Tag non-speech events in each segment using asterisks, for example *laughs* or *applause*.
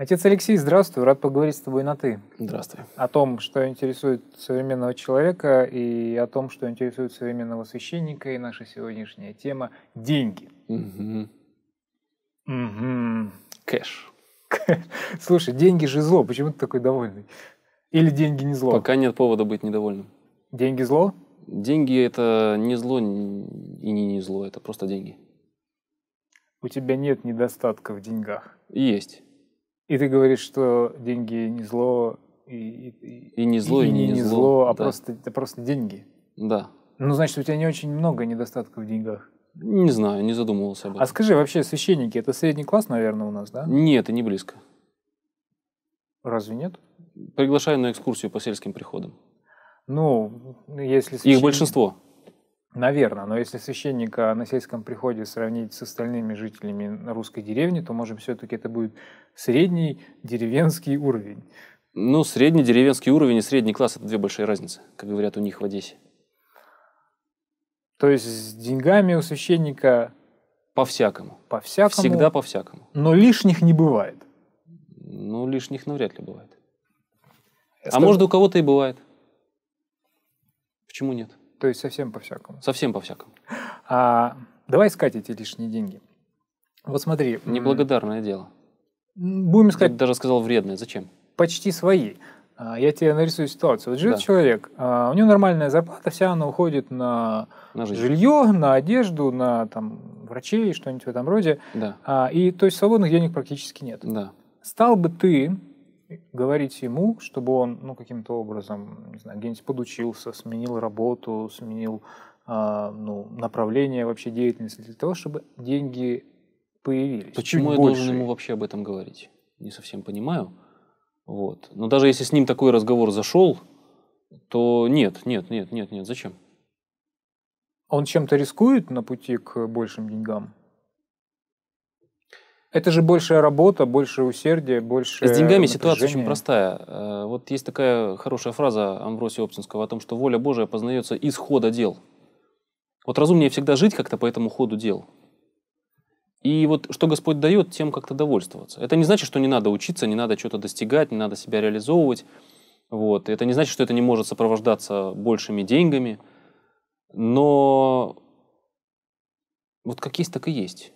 Отец Алексей, здравствуй, рад поговорить с тобой на «ты». Здравствуй. О том, что интересует современного человека и о том, что интересует современного священника, и наша сегодняшняя тема – деньги. Угу. Угу. Кэш. *laughs* Слушай, деньги же зло, почему ты такой довольный? Или деньги не зло? Пока нет повода быть недовольным. Деньги зло? Деньги – это не зло и не не зло, это просто деньги. У тебя нет недостатка в деньгах? Есть. И ты говоришь, что деньги не зло, и, и, и не зло, и, и не, не, не зло, зло а да. просто, это просто деньги. Да. Ну, значит, у тебя не очень много недостатков в деньгах. Не знаю, не задумывался об а этом. А скажи, вообще священники, это средний класс, наверное, у нас, да? Нет, это не близко. Разве нет? Приглашаю на экскурсию по сельским приходам. Ну, если... Священник... Их большинство. Наверное, но если священника на сельском приходе сравнить с остальными жителями русской деревни, то, может, все-таки это будет средний деревенский уровень. Ну, средний деревенский уровень и средний класс – это две большие разницы, как говорят у них в Одессе. То есть с деньгами у священника… По-всякому. По-всякому. Всегда по-всякому. Но лишних не бывает. Ну, лишних навряд ли бывает. А Скажи... А может, у кого-то и бывает. Почему нет? То есть совсем по-всякому. Совсем по-всякому. А, давай искать эти лишние деньги. Вот смотри. Неблагодарное дело. Будем искать. Я даже сказал вредное. Зачем? Почти свои. А, я тебе нарисую ситуацию. Вот живет да. человек, а, у него нормальная зарплата, вся она уходит на, на жилье, на одежду, на там, врачей, что-нибудь в этом роде. Да. А, и то есть свободных денег практически нет. Да. Стал бы ты говорить ему, чтобы он, ну, каким-то образом, не знаю, где-нибудь подучился, сменил работу, сменил э, ну, направление вообще деятельности для того, чтобы деньги появились. Почему я больше. должен ему вообще об этом говорить? Не совсем понимаю. Вот. Но даже если с ним такой разговор зашел, то нет, нет, нет, нет, нет, зачем? Он чем-то рискует на пути к большим деньгам? Это же большая работа, больше усердия, больше... С деньгами ситуация очень простая. Э, вот есть такая хорошая фраза Амвросия Обсинского о том, что воля Божия познается из хода дел. Вот разумнее всегда жить как-то по этому ходу дел. И вот что Господь дает, тем как-то довольствоваться. Это не значит, что не надо учиться, не надо что-то достигать, не надо себя реализовывать. Вот. Это не значит, что это не может сопровождаться большими деньгами. Но вот как есть, так и есть.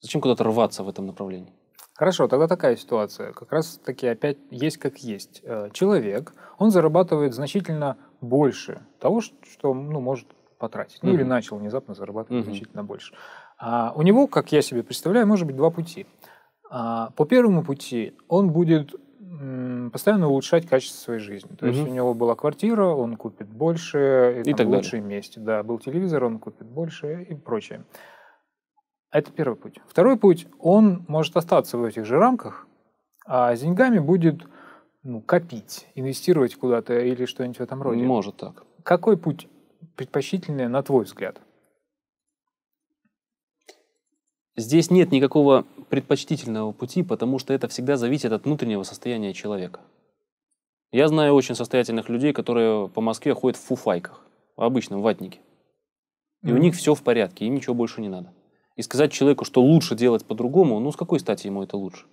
Зачем куда-то рваться в этом направлении? Хорошо, тогда такая ситуация. Как раз таки опять есть как есть. Э, человек, он зарабатывает значительно больше того, что ну, может потратить. Ну mm или начал внезапно зарабатывать mm значительно больше. А, у него, как я себе представляю, может быть два пути. А, по первому пути он будет постоянно улучшать качество своей жизни. То угу. есть у него была квартира, он купит больше, и, и там, так лучшее далее. месте. Да, был телевизор, он купит больше и прочее. Это первый путь. Второй путь, он может остаться в этих же рамках, а с деньгами будет ну, копить, инвестировать куда-то или что-нибудь в этом роде. Может так. Какой путь предпочтительнее, на твой взгляд? Здесь нет никакого предпочтительного пути, потому что это всегда зависит от внутреннего состояния человека. Я знаю очень состоятельных людей, которые по Москве ходят в фуфайках, в обычном ватнике. И mm-hmm. у них все в порядке, им ничего больше не надо. И сказать человеку, что лучше делать по-другому, ну с какой стати ему это лучше?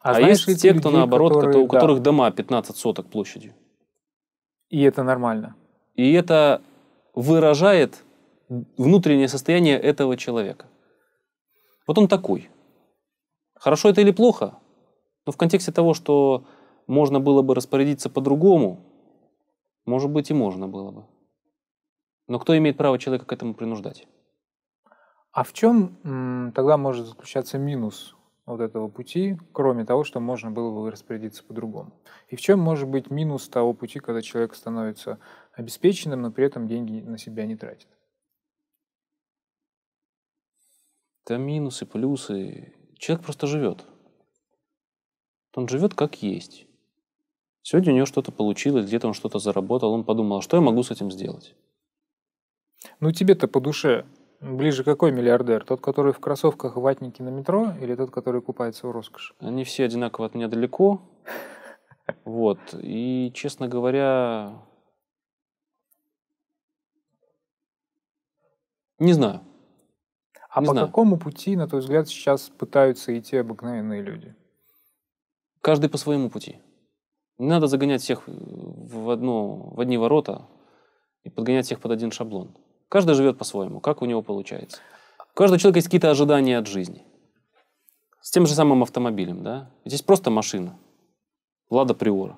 А, а знаешь, есть те, людей, кто наоборот, которые, у которых да. дома 15 соток площадью. И это нормально. И это выражает внутреннее состояние этого человека. Вот он такой. Хорошо это или плохо? Но в контексте того, что можно было бы распорядиться по-другому, может быть и можно было бы. Но кто имеет право человека к этому принуждать? А в чем тогда может заключаться минус вот этого пути, кроме того, что можно было бы распорядиться по-другому? И в чем может быть минус того пути, когда человек становится обеспеченным, но при этом деньги на себя не тратит? Там минусы, плюсы. Человек просто живет. Он живет как есть. Сегодня у него что-то получилось, где-то он что-то заработал, он подумал, а что я могу с этим сделать? Ну тебе-то по душе Ближе какой миллиардер? Тот, который в кроссовках ватники на метро или тот, который купается в роскошь? Они все одинаково от меня далеко. *laughs* Вот. И, честно говоря, не знаю. А не по знаю. какому пути, на твой взгляд, сейчас пытаются идти обыкновенные люди? Каждый по своему пути. Не надо загонять всех в, одно, в одни ворота и подгонять всех под один шаблон. Каждый живет по-своему, как у него получается. У каждого человека есть какие-то ожидания от жизни. С тем же самым автомобилем, да? Здесь просто машина. Лада Приора.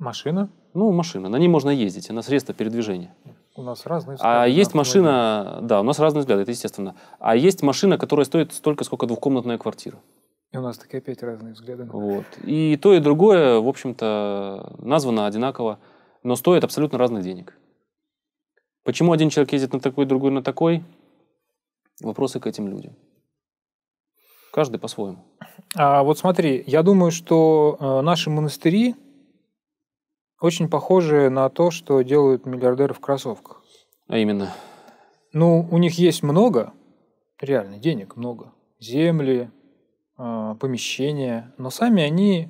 Машина? Ну, машина. На ней можно ездить, она средство передвижения. У нас разные а взгляды. А есть машина, да, у нас разные взгляды, это естественно. А есть машина, которая стоит столько, сколько двухкомнатная квартира. И у нас такие опять разные взгляды. Вот. И то, и другое, в общем-то, названо одинаково, но стоит абсолютно разных денег. Почему один человек ездит на такой, другой на такой? Вопросы к этим людям. Каждый по-своему. А вот смотри, я думаю, что э, наши монастыри очень похожи на то, что делают миллиардеры в кроссовках. А именно? Ну, у них есть много, реально, денег много. Земли, э, помещения, но сами они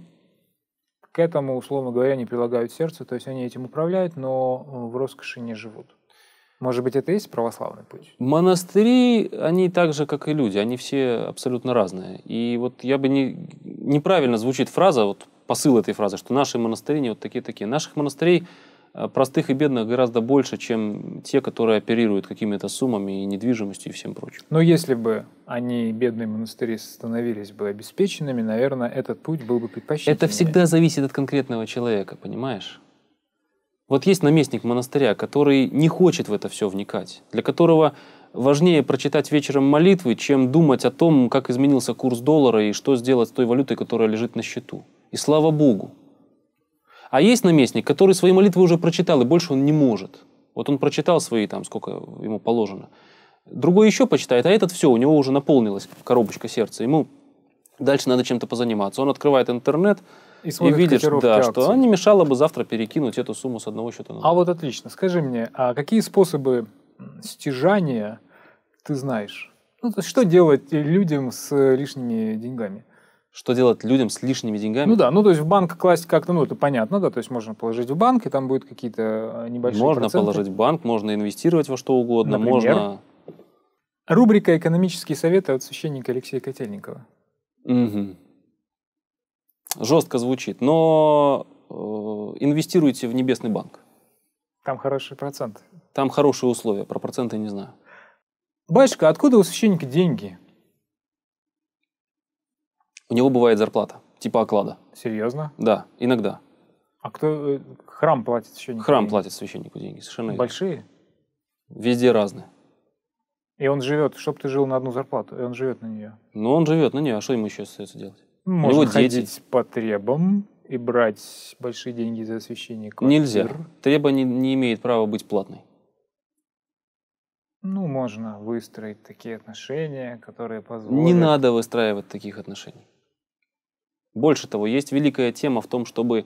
к этому, условно говоря, не прилагают сердце, то есть они этим управляют, но э, в роскоши не живут. Может быть, это и есть православный путь? Монастыри, они так же, как и люди, они все абсолютно разные. И вот я бы не... Неправильно звучит фраза, вот посыл этой фразы, что наши монастыри не вот такие-такие. Наших монастырей э, простых и бедных гораздо больше, чем те, которые оперируют какими-то суммами и недвижимостью и всем прочим. Но если бы они, бедные монастыри, становились бы обеспеченными, наверное, этот путь был бы предпочтительнее. Это всегда зависит от конкретного человека, понимаешь? Вот есть наместник монастыря, который не хочет в это все вникать, для которого важнее прочитать вечером молитвы, чем думать о том, как изменился курс доллара и что сделать с той валютой, которая лежит на счету. И слава Богу. А есть наместник, который свои молитвы уже прочитал, и больше он не может. Вот он прочитал свои, там, сколько ему положено. Другой еще почитает, а этот все, у него уже наполнилась коробочка сердца. Ему дальше надо чем-то позаниматься. Он открывает интернет, и, и видишь, да, что она не мешала бы завтра перекинуть эту сумму с одного счета на а другой. А вот отлично. Скажи мне, а какие способы стяжания ты знаешь? Ну, то есть, что делать людям с лишними деньгами? Что делать людям с лишними деньгами? Ну да, ну то есть в банк класть как-то, ну это понятно, да, то есть можно положить в банк, и там будут какие-то э, небольшие Можно проценты. положить в банк, можно инвестировать во что угодно, Например? можно... Рубрика «Экономические советы» от священника Алексея Котельникова. Угу жестко звучит, но э, инвестируйте в Небесный банк. Там хорошие проценты. Там хорошие условия, про проценты не знаю. Батюшка, откуда у священника деньги? У него бывает зарплата, типа оклада. Серьезно? Да, иногда. А кто э, храм платит священнику? Храм деньги? платит священнику деньги, совершенно Большие? Везде разные. И он живет, чтобы ты жил на одну зарплату, и он живет на нее. Ну, он живет на нее, а что ему еще остается делать? Можно его дети. ходить по требам и брать большие деньги за освещение квартир. Нельзя. Треба не, не имеет права быть платной. Ну, можно выстроить такие отношения, которые позволят... Не надо выстраивать таких отношений. Больше того, есть великая тема в том, чтобы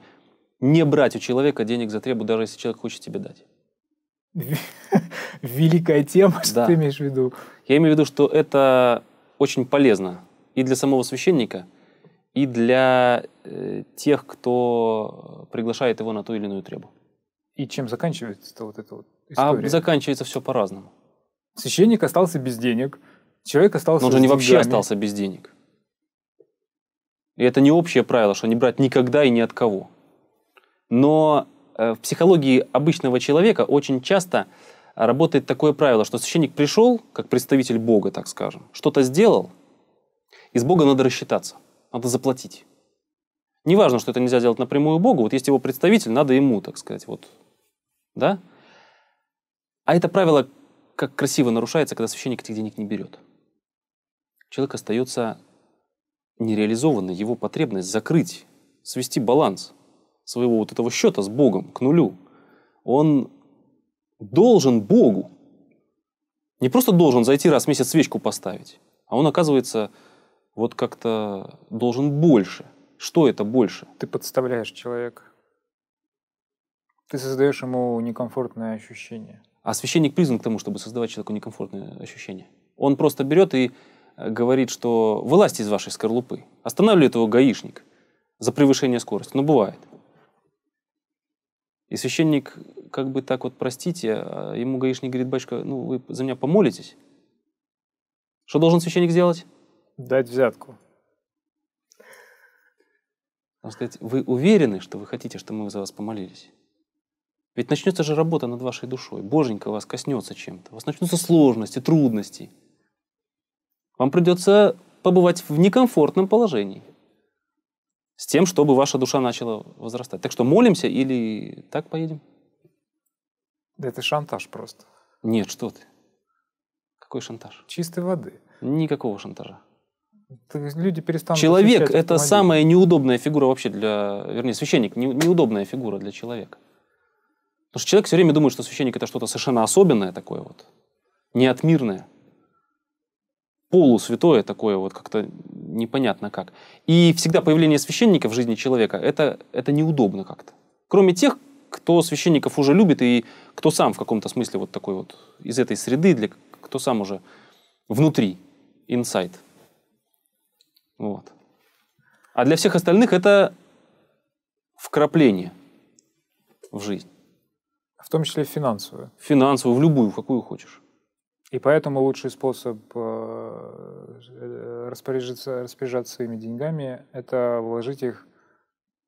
не брать у человека денег за требу, даже если человек хочет тебе дать. *laughs* Великая тема, что ты имеешь в виду? Я имею в виду, что это очень полезно и для самого священника – и для э, тех, кто приглашает его на ту или иную требу. И чем заканчивается вот эта вот а история? А заканчивается все по-разному. Священник остался без денег, человек остался Но он же не вообще остался без денег. И это не общее правило, что не брать никогда и ни от кого. Но э, в психологии обычного человека очень часто работает такое правило, что священник пришел, как представитель Бога, так скажем, что-то сделал, и с Бога надо рассчитаться надо заплатить. Неважно, что это нельзя делать напрямую Богу, вот есть его представитель, надо ему, так сказать, вот, да? А это правило как красиво нарушается, когда священник этих денег не берет. Человек остается нереализованной, его потребность закрыть, свести баланс своего вот этого счета с Богом к нулю. Он должен Богу, не просто должен зайти раз в месяц свечку поставить, а он оказывается вот как-то должен больше. Что это больше? Ты подставляешь человека. Ты создаешь ему некомфортное ощущение. А священник призван к тому, чтобы создавать человеку некомфортное ощущение. Он просто берет и э, говорит, что вылазьте из вашей скорлупы. Останавливает этого гаишник за превышение скорости. Но бывает. И священник как бы так вот, простите, а ему гаишник говорит, батюшка, ну вы за меня помолитесь? Что должен священник сделать? дать взятку. Можно сказать, вы уверены, что вы хотите, что мы за вас помолились? Ведь начнется же работа над вашей душой. Боженька вас коснется чем-то. У вас начнутся сложности, трудности. Вам придется побывать в некомфортном положении. С тем, чтобы ваша душа начала возрастать. Так что молимся или так поедем? Да это шантаж просто. Нет, что ты. Какой шантаж? Чистой воды. Никакого шантажа люди перестанут... Человек – это самая неудобная фигура вообще для... Вернее, священник – неудобная фигура для человека. Потому что человек все время думает, что священник – это что-то совершенно особенное такое вот, неотмирное, полусвятое такое вот, как-то непонятно как. И всегда появление священника в жизни человека – это, это неудобно как-то. Кроме тех, кто священников уже любит и кто сам в каком-то смысле вот такой вот из этой среды, для, кто сам уже внутри, инсайд вот. А для всех остальных это вкрапление в жизнь. В том числе в финансовую. Финансовую, в любую, в какую хочешь. И поэтому лучший способ э, э, распоряжаться, распоряжаться своими деньгами – это вложить их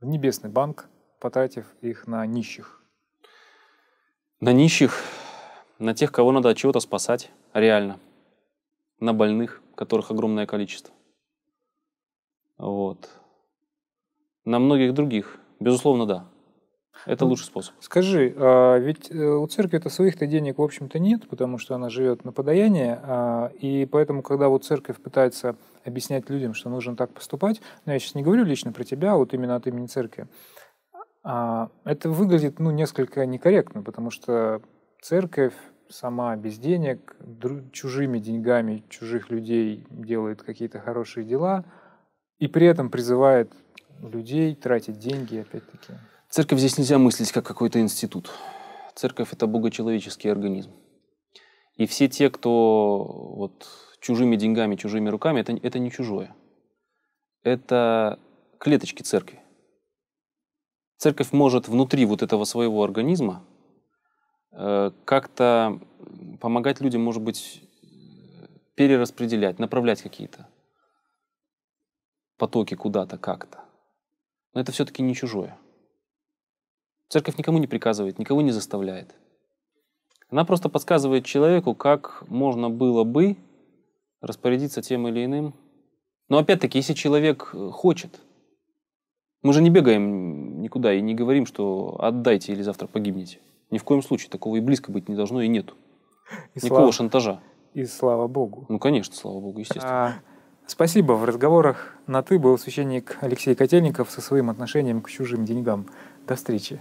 в небесный банк, потратив их на нищих. На нищих, на тех, кого надо от чего-то спасать, реально. На больных, которых огромное количество. Вот. На многих других, безусловно, да. Это ну, лучший способ. Скажи, а ведь э, у церкви то своих-то денег, в общем-то, нет, потому что она живет на подаяние, а, и поэтому, когда вот церковь пытается объяснять людям, что нужно так поступать, но ну, я сейчас не говорю лично про тебя, а вот именно от имени церкви, а, это выглядит, ну, несколько некорректно, потому что церковь сама без денег, чужими деньгами чужих людей делает какие-то хорошие дела – и при этом призывает людей тратить деньги, опять-таки. Церковь здесь нельзя мыслить как какой-то институт. Церковь – это богочеловеческий организм. И все те, кто вот чужими деньгами, чужими руками, это, это не чужое. Это клеточки церкви. Церковь может внутри вот этого своего организма э, как-то помогать людям, может быть, перераспределять, направлять какие-то потоки куда-то, как-то. Но это все-таки не чужое. Церковь никому не приказывает, никого не заставляет. Она просто подсказывает человеку, как можно было бы распорядиться тем или иным. Но опять-таки, если человек э, хочет, мы же не бегаем никуда и не говорим, что отдайте или завтра погибнете. Ни в коем случае такого и близко быть не должно и нету. И Никакого слава, шантажа. И слава богу. Ну, конечно, слава богу, естественно. А Спасибо. В разговорах на «ты» был священник Алексей Котельников со своим отношением к чужим деньгам. До встречи.